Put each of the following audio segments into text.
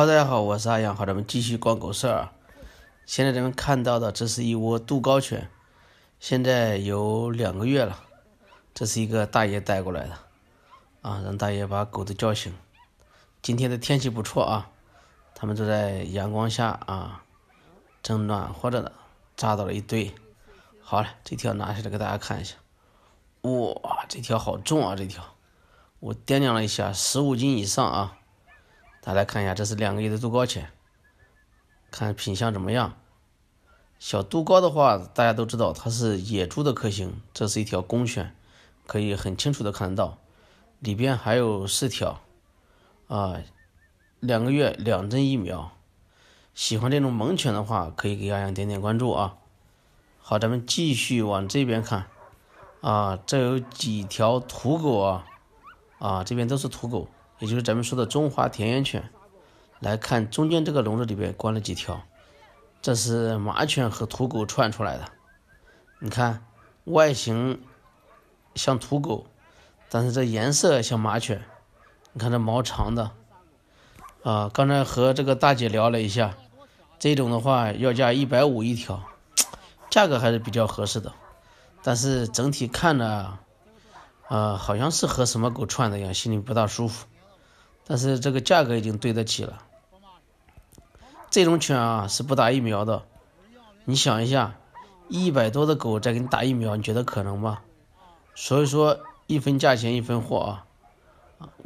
喽，大家好，我是阿阳，好，咱们继续逛狗市啊，现在咱们看到的这是一窝杜高犬，现在有两个月了。这是一个大爷带过来的，啊，让大爷把狗都叫醒。今天的天气不错啊，他们都在阳光下啊，正暖和着呢，扎到了一堆。好了，这条拿下来给大家看一下，哇，这条好重啊，这条，我掂量了一下，十五斤以上啊。大家看一下，这是两个月的杜高犬，看品相怎么样？小杜高的话，大家都知道它是野猪的克星，这是一条公犬，可以很清楚的看得到，里边还有四条，啊，两个月两针疫苗。喜欢这种猛犬的话，可以给阿阳点点关注啊。好，咱们继续往这边看，啊，这有几条土狗啊，啊，这边都是土狗。也就是咱们说的中华田园犬，来看中间这个笼子里边关了几条，这是马犬和土狗串出来的，你看外形像土狗，但是这颜色像马犬，你看这毛长的，啊，刚才和这个大姐聊了一下，这种的话要价一百五一条，价格还是比较合适的，但是整体看着，啊，好像是和什么狗串的一样，心里不大舒服。但是这个价格已经对得起了。这种犬啊是不打疫苗的，你想一下，一百多的狗再给你打疫苗，你觉得可能吗？所以说一分价钱一分货啊。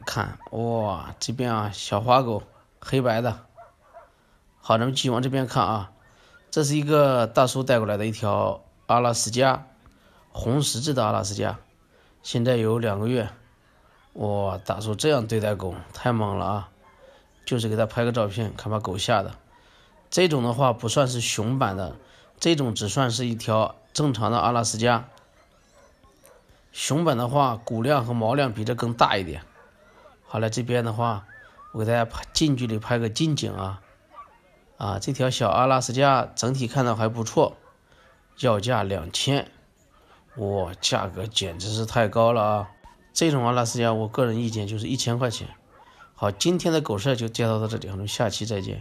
看哇，这边啊小花狗，黑白的。好，咱们继续往这边看啊，这是一个大叔带过来的一条阿拉斯加，红十字的阿拉斯加，现在有两个月。哇，大叔这样对待狗太猛了啊！就是给他拍个照片，看把狗吓的。这种的话不算是熊版的，这种只算是一条正常的阿拉斯加。熊版的话，骨量和毛量比这更大一点。好了，这边的话，我给大家拍近距离拍个近景啊。啊，这条小阿拉斯加整体看到还不错，要价两千，哇，价格简直是太高了啊！这种阿拉斯加，我个人意见就是一千块钱。好，今天的狗舍就介绍到这里，我们下期再见。